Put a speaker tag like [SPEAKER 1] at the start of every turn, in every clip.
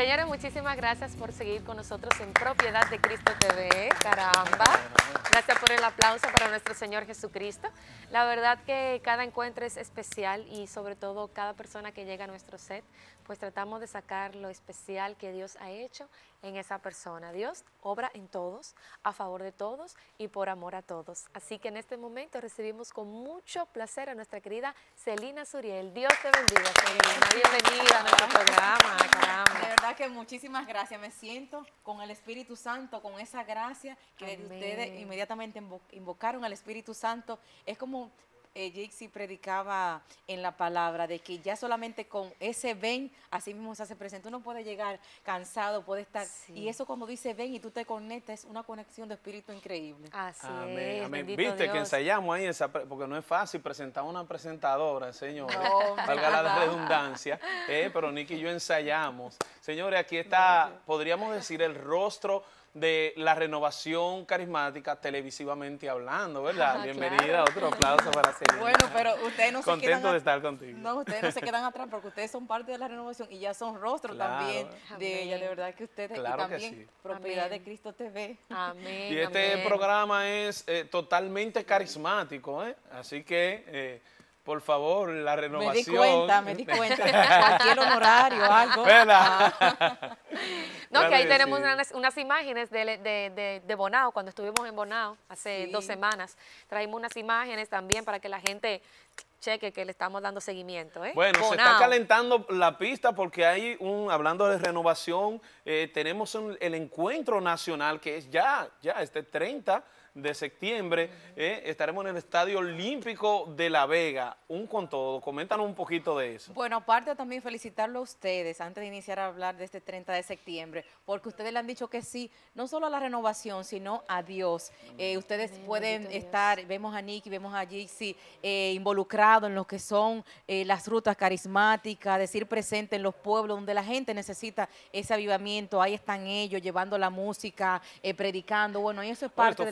[SPEAKER 1] Señores, muchísimas gracias por seguir con nosotros en Propiedad de Cristo TV. Caramba. Gracias por el aplauso para nuestro Señor Jesucristo. La verdad que cada encuentro es especial y sobre todo cada persona que llega a nuestro set pues tratamos de sacar lo especial que Dios ha hecho en esa persona. Dios obra en todos, a favor de todos y por amor a todos. Así que en este momento recibimos con mucho placer a nuestra querida Celina Suriel. Dios te bendiga, Celina. Bienvenida
[SPEAKER 2] a nuestro programa, De verdad que muchísimas gracias. Me siento con el Espíritu Santo, con esa gracia que ustedes inmediatamente invocaron al Espíritu Santo. Es como eh, Jixi predicaba en la palabra de que ya solamente con ese ven, así mismo se hace presente. Uno puede llegar cansado, puede estar. Y eso como dice ven y tú te conectas, es una conexión de espíritu increíble. Así amén, Amén. Viste que
[SPEAKER 3] ensayamos ahí, esa, porque no es fácil presentar una presentadora, señor. valga la redundancia. Eh, pero Nicky y yo ensayamos Señores, aquí está, podríamos decir, el rostro de la renovación carismática televisivamente hablando, ah, ¿verdad? Bienvenida, otro aplauso para Celina. Bueno, pero ustedes no se quedan de estar contigo. No, ustedes no se quedan
[SPEAKER 2] atrás porque ustedes son parte de la renovación y ya son rostro también de ella. De verdad que ustedes claro también propiedad de Cristo TV. Amén. Y este
[SPEAKER 3] programa es eh, totalmente carismático, ¿eh? Así que eh, por favor, la renovación. Me di cuenta, me di cuenta. Cualquier
[SPEAKER 2] honorario,
[SPEAKER 1] algo. no, que ahí tenemos unas, imágenes de, de, Bonao, cuando estuvimos en Bonao hace dos semanas. Traímos unas imágenes también para que la gente cheque que le estamos dando seguimiento. ¿eh? Bueno, se está
[SPEAKER 3] calentando la pista porque hay un, hablando de renovación, eh, tenemos el encuentro nacional que es ya, ya este 30 de septiembre. Eh, estaremos en el Estadio Olímpico de La Vega. Un con todo. Coméntanos un poquito de eso.
[SPEAKER 2] Bueno, aparte también felicitarlo a ustedes antes de iniciar a hablar de este 30 de septiembre, porque ustedes le han dicho que sí, no solo a la renovación, sino a Dios. Eh, ustedes pueden estar, vemos a Nicky, vemos a Jixi eh, involucrado en lo que son las rutas carismáticas, decir presente en los pueblos donde la gente necesita ese avivamiento. Ahí están ellos llevando la música, predicando. Bueno, y eso es parte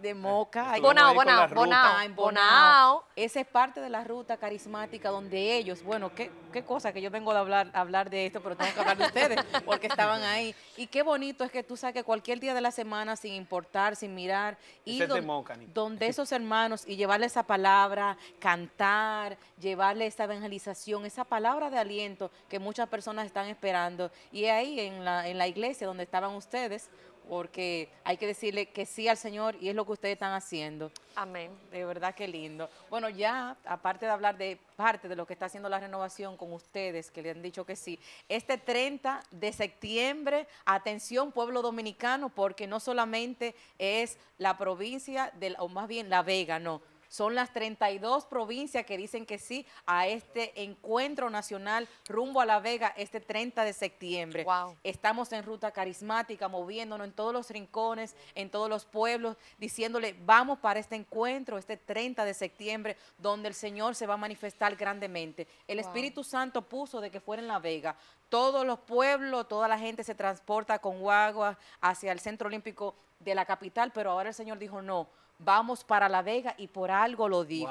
[SPEAKER 2] de Moca.
[SPEAKER 3] Bonao, Bonao,
[SPEAKER 2] Bonao, Esa es parte de la ruta carismática donde ellos, bueno, qué, cosa que yo vengo a hablar, hablar de esto, pero tengo que hablar de ustedes porque estaban ahí. Y qué bonito es que tú saques cualquier día de la semana sin importar, sin mirar. Y donde esos hermanos y llevarle esa palabra, cantar, llevarle esa evangelización, esa palabra de aliento que muchas personas están esperando. Y ahí en la, en la iglesia donde estaban ustedes, porque hay que decirle que sí al Señor y es lo que ustedes están haciendo. Amén. De verdad que lindo. Bueno, ya aparte de hablar de parte de lo que está haciendo la renovación con ustedes, que le han dicho que sí, este 30 de septiembre, atención pueblo dominicano, porque no solamente es la provincia, del o más bien La Vega, no, son las 32 provincias que dicen que sí a este encuentro nacional rumbo a La Vega este 30 de septiembre. Estamos en ruta carismática, moviéndonos en todos los rincones, en todos los pueblos, diciéndole vamos para este encuentro este 30 de septiembre, donde el Señor se va a manifestar grandemente. El Espíritu Santo puso de que fuera en La Vega. Todos los pueblos, toda la gente se transporta con guagua hacia el Centro Olímpico de la capital, pero ahora el Señor dijo no vamos para La Vega y por algo lo dijo.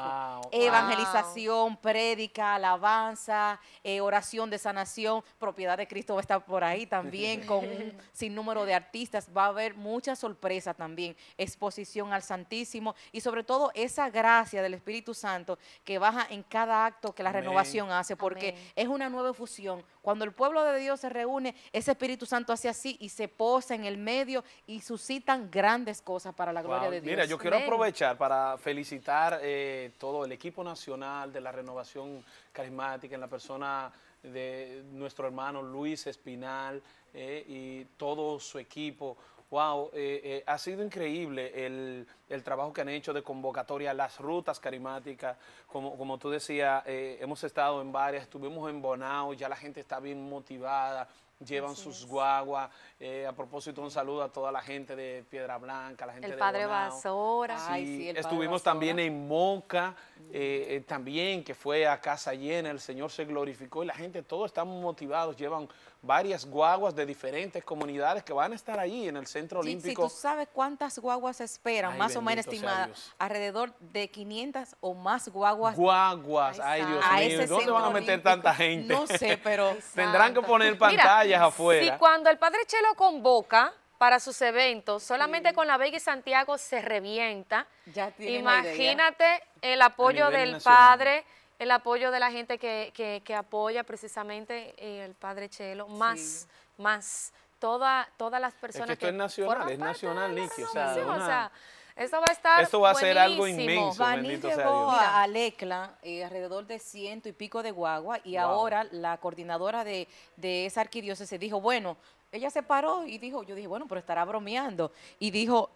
[SPEAKER 2] Evangelización, prédica, alabanza, eh, oración de sanación, propiedad de Cristo va a estar por ahí también con sin número de artistas, va a haber mucha sorpresa también, exposición al Santísimo y sobre todo esa gracia del Espíritu Santo que baja en cada acto que la renovación hace, porque es una nueva fusión. Cuando el pueblo de Dios se reúne, ese Espíritu Santo hace así y se posa en el medio y suscitan grandes cosas para la gloria de Dios quiero aprovechar
[SPEAKER 3] para felicitar eh, todo el equipo nacional de la renovación carismática en la persona de nuestro hermano Luis Espinal eh, y todo su equipo. Wow, eh, ha sido increíble el, trabajo que han hecho de convocatoria, las rutas carismáticas. Como, como tú decías, hemos estado en varias, estuvimos en Bonao, ya la gente está bien motivada, llevan sus guaguas. Eh, a propósito, un saludo a toda la gente de Piedra Blanca, la gente el de Padre Bonao.
[SPEAKER 1] Basora. sí, estuvimos también
[SPEAKER 3] en Moca, eh, eh, también que fue a casa llena, el Señor se glorificó y la gente, todos estamos motivados, llevan varias guaguas de diferentes comunidades que van a estar allí en el Centro Olímpico. Si tú
[SPEAKER 2] sabes cuántas guaguas esperan, más o menos estimada, alrededor de 500 o más guaguas.
[SPEAKER 3] Guaguas, ay, Dios mío, ¿dónde van a meter tanta gente? No sé, pero... Tendrán que poner pantallas afuera. Si
[SPEAKER 1] cuando el Padre Chelo convoca para sus eventos, solamente con La Vega y Santiago se revienta. Ya Imagínate el apoyo del Padre el apoyo de la gente que, que, apoya precisamente eh, el padre Chelo, más, más todas las personas que, esto es nacional, es
[SPEAKER 3] nacional, líquido. O
[SPEAKER 2] esto va a estar Esto va a ser algo inmenso, bendito sea a Alecla eh, alrededor de ciento y pico de guagua y ahora la coordinadora de, de esa arquidiócesis dijo, bueno, ella se paró y dijo, yo dije, bueno, pero estará bromeando. Y dijo,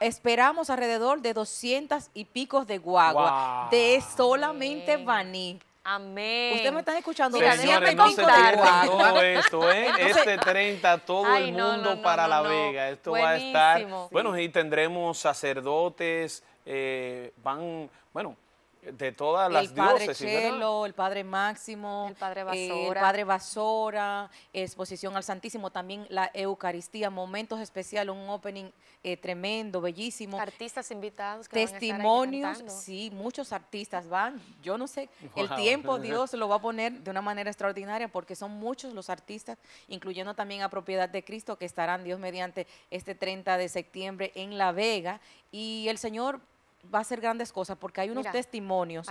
[SPEAKER 2] esperamos alrededor de 200 y picos de guagua de solamente Bani. Amén. Ustedes me están escuchando. Señores, no se esto, ¿eh? Este
[SPEAKER 3] 30, todo el mundo para La Vega. Esto va a estar... Bueno, y tendremos sacerdotes, eh, van... Bueno, de todas las dioses, El
[SPEAKER 2] padre Máximo, el padre eh, Basora, el padre Basora exposición al Santísimo, también la Eucaristía, momentos especiales, un opening eh, tremendo, bellísimo. Artistas invitados. Testimonios, sí, muchos artistas van. Yo no sé, el tiempo Dios lo va a poner de una manera extraordinaria porque son muchos los artistas, incluyendo también a Propiedad de Cristo, que estarán Dios mediante este 30 de septiembre en La Vega. Y el Señor va a ser grandes cosas porque hay unos testimonios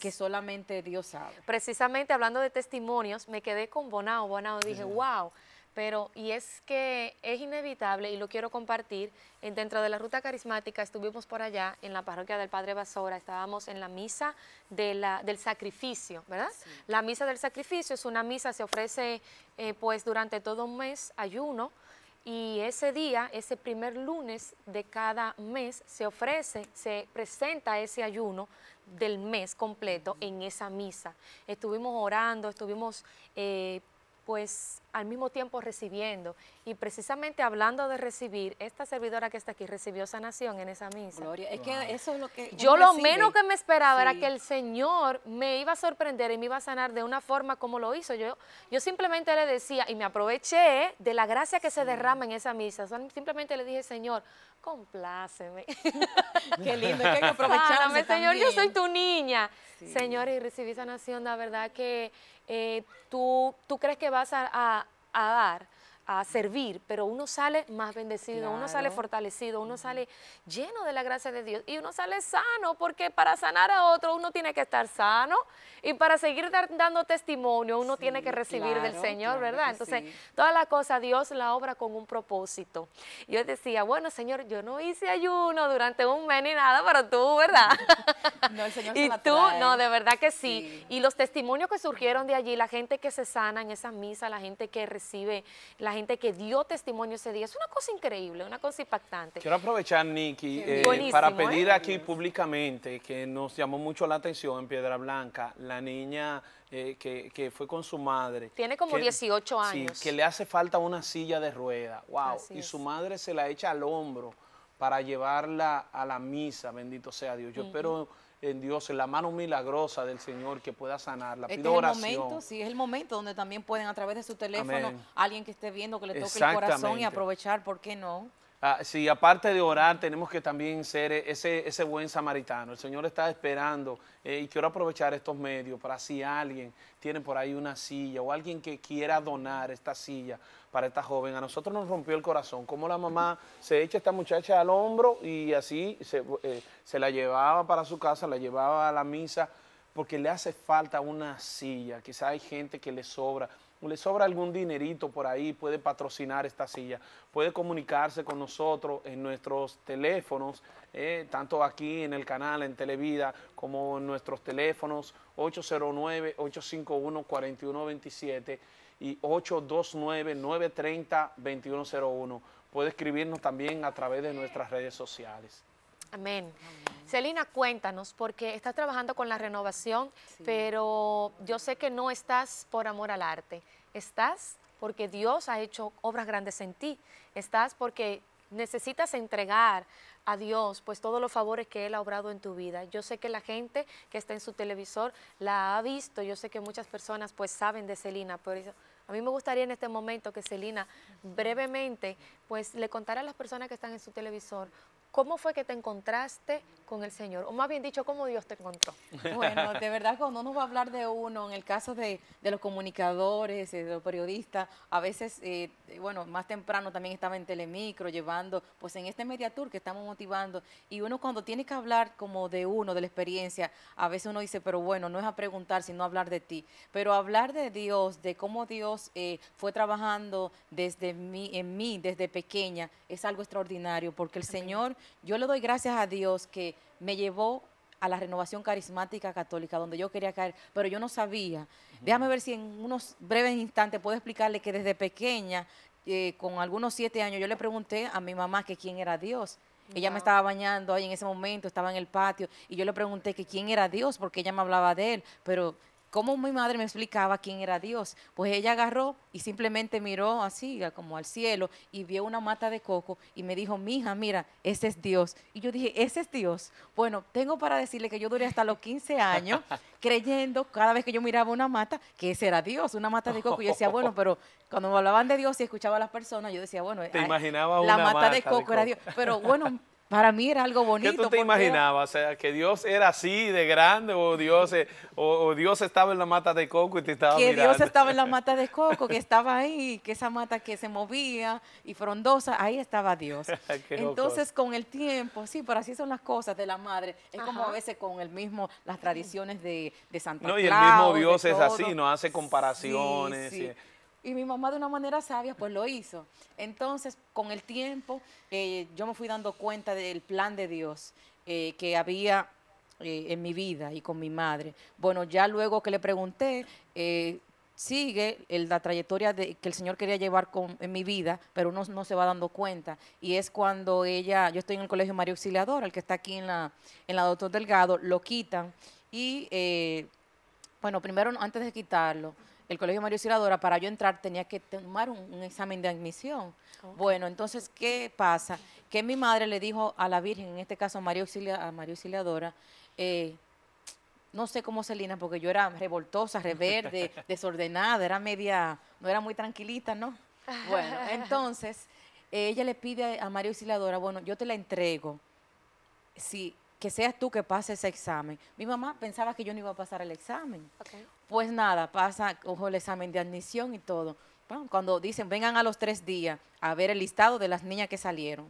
[SPEAKER 2] que solamente Dios sabe.
[SPEAKER 1] Precisamente hablando de testimonios, me quedé con Bonao, Bonao, dije, wow, pero y es que es inevitable y lo quiero compartir. Dentro de la ruta carismática estuvimos por allá en la parroquia del Padre Basora, estábamos en la misa de del sacrificio, ¿verdad? La misa del sacrificio es una misa, se ofrece eh, pues durante todo un mes ayuno y ese día, ese primer lunes de cada mes, se ofrece, se presenta ese ayuno del mes completo en esa misa. Estuvimos orando, estuvimos eh, pues al mismo tiempo recibiendo. Y precisamente hablando de recibir, esta servidora que está aquí recibió sanación en esa misa. Gloria, es que eso
[SPEAKER 2] es lo que... Yo lo menos que
[SPEAKER 1] me esperaba era que el Señor me iba a sorprender y me iba a sanar de una forma como lo hizo. Yo, yo simplemente le decía, y me aproveché de la gracia que se derrama en esa misa. Simplemente le dije, Señor, compláceme. Qué lindo, que Señor, yo soy tu niña. Señor, y recibí sanación, la verdad que eh, ¿tú, crees que vas a dar a servir, pero uno sale más bendecido, uno sale fortalecido, uno sale lleno de la gracia de Dios y uno sale sano, porque para sanar a otro uno tiene que estar sano y para seguir dando testimonio uno tiene que recibir del Señor, ¿verdad? Entonces, toda la cosa, Dios la obra con un propósito. Yo decía, bueno, Señor, yo no hice ayuno durante un mes ni nada, pero tú, ¿verdad?
[SPEAKER 2] No, el Señor y tú, no, de
[SPEAKER 1] verdad que sí. Y los testimonios que surgieron de allí, la gente que se sana en esa misa, la gente que recibe, la gente que dio testimonio ese día. Es una cosa increíble, una cosa impactante. Quiero
[SPEAKER 3] aprovechar, Nicky, eh, para ¿eh? pedir aquí públicamente que nos llamó mucho la atención en Piedra Blanca, la niña eh, que, fue con su madre.
[SPEAKER 1] Tiene como 18 años.
[SPEAKER 3] que le hace falta una silla de rueda. ¡Wow! y su madre se la echa al hombro para llevarla a la misa, bendito sea Dios. Yo espero en Dios, en la mano milagrosa del Señor que pueda sanar la este Pido es el oración. momento,
[SPEAKER 2] sí, es el momento donde también pueden a través de su teléfono, alguien que esté viendo, que le toque el corazón y aprovechar, ¿por qué no?
[SPEAKER 3] Ah, si aparte de orar tenemos que también ser ese, ese buen samaritano. El Señor está esperando eh, y quiero aprovechar estos medios para si alguien tiene por ahí una silla o alguien que quiera donar esta silla para esta joven. A nosotros nos rompió el corazón, como la mamá se echa esta muchacha al hombro y así se, eh, se la llevaba para su casa, la llevaba a la misa, porque le hace falta una silla. Quizá hay gente que le sobra le sobra algún dinerito por ahí, puede patrocinar esta silla, puede comunicarse con nosotros en nuestros teléfonos, eh, tanto aquí en el canal, en Televida, como en nuestros teléfonos 809-851-4127 y 829-930-2101. Puede escribirnos también a través de nuestras redes sociales.
[SPEAKER 1] Amén. Celina, cuéntanos, porque estás trabajando con la renovación, pero yo sé que no estás por amor al arte, estás porque Dios ha hecho obras grandes en ti, estás porque necesitas entregar a Dios pues todos los favores que Él ha obrado en tu vida. Yo sé que la gente que está en su televisor la ha visto, yo sé que muchas personas pues saben de Celina, por eso a mí me gustaría en este momento que Celina brevemente pues le contara a las personas que están en su televisor ¿Cómo fue que te encontraste con el Señor? O más bien dicho, ¿cómo Dios te
[SPEAKER 2] encontró? Bueno, de verdad, cuando uno va a hablar de uno, en el caso de, los comunicadores, eh, de los periodistas, a veces, eh, bueno, más temprano también estaba en Telemicro llevando, pues en este Media Tour que estamos motivando, y uno cuando tiene que hablar como de uno, de la experiencia, a veces uno dice, pero bueno, no es a preguntar, sino a hablar de ti. Pero hablar de Dios, de cómo Dios eh, fue trabajando desde mí, en mí, desde pequeña, es algo extraordinario, porque el Señor yo le doy gracias a Dios que me llevó a la renovación carismática católica, donde yo quería caer, pero yo no sabía. Déjame ver si en unos breves instantes puedo explicarle que desde pequeña, eh, con algunos siete años, yo le pregunté a mi mamá que quién era Dios. Ella me estaba bañando ahí en ese momento, estaba en el patio, y yo le pregunté que quién era Dios, porque ella me hablaba de él, pero ¿Cómo mi madre me explicaba quién era Dios? Pues ella agarró y simplemente miró así, como al cielo, y vio una mata de coco y me dijo, mija, mira, ese es Dios. Y yo dije, ese es Dios. Bueno, tengo para decirle que yo duré hasta los 15 años creyendo, cada vez que yo miraba una mata, que ese era Dios, una mata de coco. Y yo decía, bueno, pero cuando me hablaban de Dios y escuchaba a las personas, yo decía, bueno, ah, la mata, de coco era Dios. Pero bueno, para mí era algo bonito. ¿Qué tú te imaginabas?
[SPEAKER 3] sea, que Dios era así de grande o Dios, eh, o, Dios estaba en la mata de coco y te estaba que mirando. Que Dios
[SPEAKER 2] estaba en la mata de coco, que estaba ahí, que esa mata que se movía y frondosa, ahí estaba Dios.
[SPEAKER 3] Entonces,
[SPEAKER 2] con el tiempo, sí, pero así son las cosas de la madre. Es como a veces con el mismo, las tradiciones de, Santa Santa No, y el mismo Dios es así, no hace comparaciones. Eh, y mi mamá de una manera sabia pues lo hizo. Entonces, con el tiempo, eh, yo me fui dando cuenta del plan de Dios eh, que había eh, en mi vida y con mi madre. Bueno, ya luego que le pregunté, sigue la trayectoria que el Señor quería llevar en mi vida, pero uno no se va dando cuenta. Y es cuando ella, yo estoy en el Colegio María Auxiliadora, el que está aquí en la, en la Doctor Delgado, lo quitan y, bueno, primero antes de quitarlo, el Colegio Mario Auxiliadora, para yo entrar tenía que tomar un, examen de admisión. Bueno, entonces, ¿qué pasa? Que mi madre le dijo a la Virgen, en este caso a María, Auxiliadora, eh, no sé cómo Celina, porque yo era revoltosa, reverde, desordenada, era media, no era muy tranquilita, ¿no? Bueno, entonces, ella le pide a María Auxiliadora, bueno, yo te la entrego Sí que seas tú que pases ese examen. Mi mamá pensaba que yo no iba a pasar el examen. Pues nada, pasa, ojo el examen de admisión y todo. cuando dicen, vengan a los tres días a ver el listado de las niñas que salieron,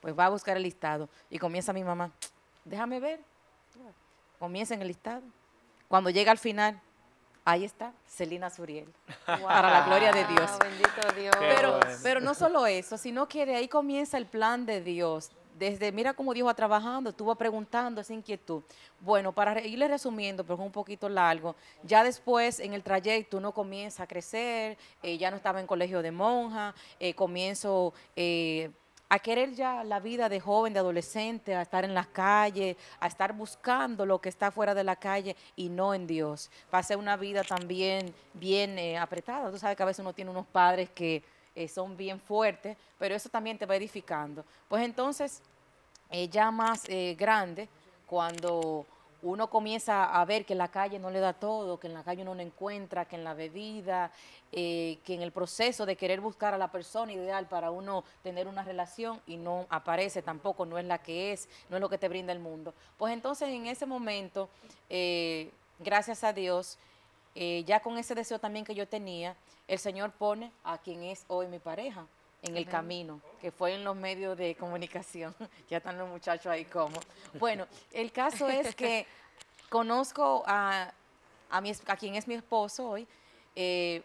[SPEAKER 2] pues va a buscar el listado. Y comienza mi mamá, déjame ver. Comienza en el listado. Cuando llega al final, ahí está Celina Suriel. Para la gloria de Dios. Pero, pero no solo eso, sino que de ahí comienza el plan de Dios desde, mira cómo Dios va trabajando, estuvo preguntando esa inquietud. Bueno, para irle resumiendo, pero es un poquito largo, ya después en el trayecto uno comienza a crecer, eh, ya no estaba en colegio de monja, eh, comienzo... Eh, a querer ya la vida de joven, de adolescente, a estar en las calles, a estar buscando lo que está fuera de la calle y no en Dios. Pasé una vida también bien apretada. Tú sabes que a veces uno tiene unos padres que eh, son bien fuertes, pero eso también te va edificando. Pues entonces, eh, ya más eh, grande, cuando uno comienza a ver que en la calle no le da todo, que en la calle uno no encuentra, que en la bebida, que en el proceso de querer buscar a la persona ideal para uno tener una relación y no aparece tampoco, no es la que es, no es lo que te brinda el mundo. Pues entonces en ese momento, gracias a Dios, ya con ese deseo también que yo tenía, el Señor pone a quien es hoy mi pareja en el camino, que fue en los medios de comunicación. ya están los muchachos ahí como. Bueno, el caso es que conozco a, a, a quien es mi esposo hoy, eh,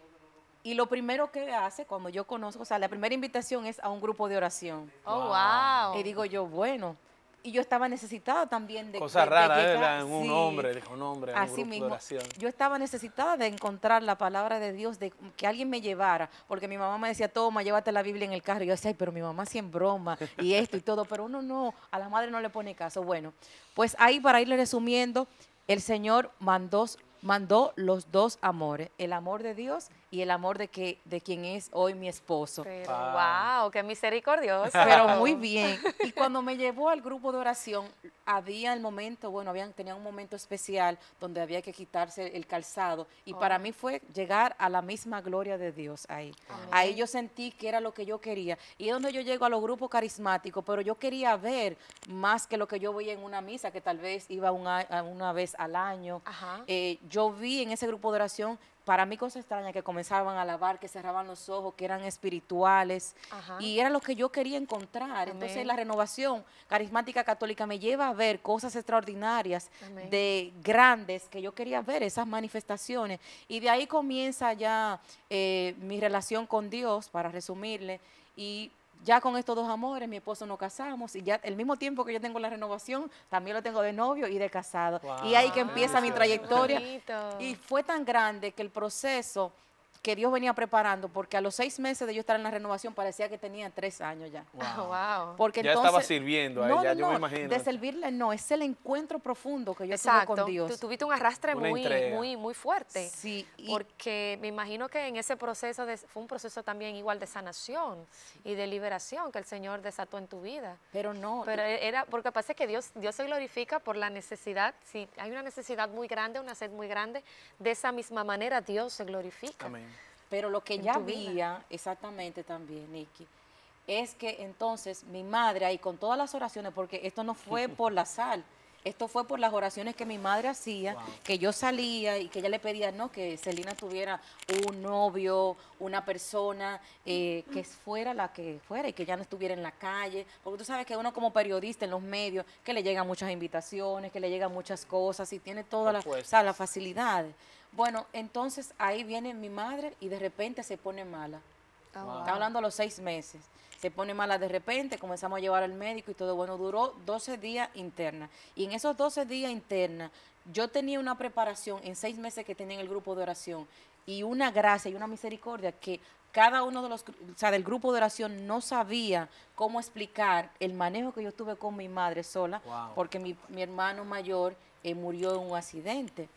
[SPEAKER 2] y lo primero que hace cuando yo conozco, o sea, la primera invitación es a un grupo de oración. Oh, wow. Y digo yo, bueno, y yo estaba necesitada también de cosas raras en un hombre dijo
[SPEAKER 3] un hombre así mismo
[SPEAKER 2] yo estaba necesitada de encontrar la palabra de Dios de que alguien me llevara porque mi mamá me decía toma llévate la Biblia en el carro y yo decía pero mi mamá sí en broma y esto y todo pero uno no a la madre no le pone caso bueno pues ahí para irle resumiendo el Señor mandó mandó los dos amores, el amor de Dios y el amor de, que, de quien es hoy mi esposo. wow. qué misericordioso. Pero muy bien. Y cuando me llevó al grupo de oración, había el momento, bueno, habían, tenía un momento especial donde había que quitarse el calzado y para oh. mí fue llegar a la misma gloria de Dios ahí. Ahí yo sentí que era lo que yo quería. Y es donde yo llego a los grupos carismáticos, pero yo quería ver más que lo que yo veía en una misa, que tal vez iba una, vez al año. Ajá. Eh, yo vi en ese grupo de oración para mí cosas extrañas que comenzaban a alabar, que cerraban los ojos, que eran espirituales. Y era lo que yo quería encontrar. Entonces la renovación carismática católica me lleva a ver cosas extraordinarias, de grandes, que yo quería ver, esas manifestaciones. Y de ahí comienza ya eh, mi relación con Dios, para resumirle. Y ya con estos dos amores, mi esposo nos casamos y ya el mismo tiempo que yo tengo la renovación, también lo tengo de novio y de casado. y ahí que empieza mi trayectoria. Y fue tan grande que el proceso que Dios venía preparando, porque a los seis meses de yo estar en la renovación parecía que tenía tres años ya. Wow. Porque ya estaba sirviendo a no, yo me imagino. De servirle no, es el encuentro profundo que yo tuve con
[SPEAKER 1] Dios. Tú tuviste un arrastre muy, muy, muy fuerte. Sí. porque me imagino que en ese proceso de, fue un proceso también igual de sanación y de liberación que el Señor desató en tu vida.
[SPEAKER 2] Pero no. Pero
[SPEAKER 1] era, porque pasa que Dios, Dios se glorifica por la necesidad, si hay una necesidad muy grande, una sed muy grande, de esa misma manera Dios se glorifica. Amén. Pero
[SPEAKER 2] lo que ya había, exactamente también, Nikki, es que entonces mi madre, ahí con todas las oraciones, porque esto no fue por la sal, esto fue por las oraciones que mi madre hacía, que yo salía y que ella le pedía, no, que Celina tuviera un novio, una persona eh, que fuera la que fuera y que ya no estuviera en la calle. Porque tú sabes que uno como periodista en los medios, que le llegan muchas invitaciones, que le llegan muchas cosas y tiene todas las la facilidades. Bueno, entonces ahí viene mi madre y de repente se pone mala. Ah, Está hablando los seis meses. Se pone mala de repente, comenzamos a llevar al médico y todo. Bueno, duró 12 días interna. Y en esos 12 días interna, yo tenía una preparación en seis meses que tenía en el grupo de oración y una gracia y una misericordia que cada uno de los, o sea, del grupo de oración no sabía cómo explicar el manejo que yo tuve con mi madre sola, porque mi, mi hermano mayor eh, murió en un accidente.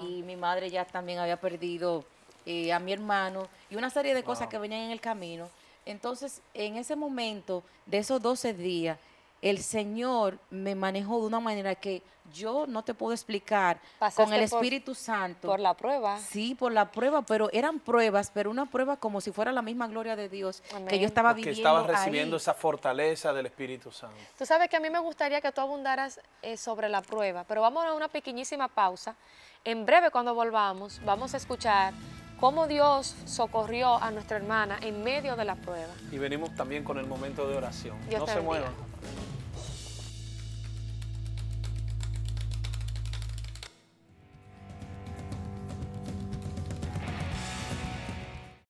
[SPEAKER 2] Y mi madre ya también había perdido eh, a mi hermano y una serie de cosas que venían en el camino. Entonces, en ese momento de esos 12 días, el Señor me manejó de una manera que yo no te puedo explicar, con el Espíritu Santo. Por la prueba. Sí, por la prueba, pero eran pruebas, pero una prueba como si fuera la misma gloria de Dios que yo estaba viviendo. Que estabas recibiendo
[SPEAKER 3] esa fortaleza del Espíritu Santo.
[SPEAKER 1] Tú sabes que a mí me gustaría que tú abundaras eh, sobre la prueba, pero vamos a una pequeñísima pausa. En breve, cuando volvamos, vamos a escuchar cómo Dios socorrió a nuestra hermana en medio de la prueba.
[SPEAKER 3] Y venimos también con el momento de oración. no se muevan.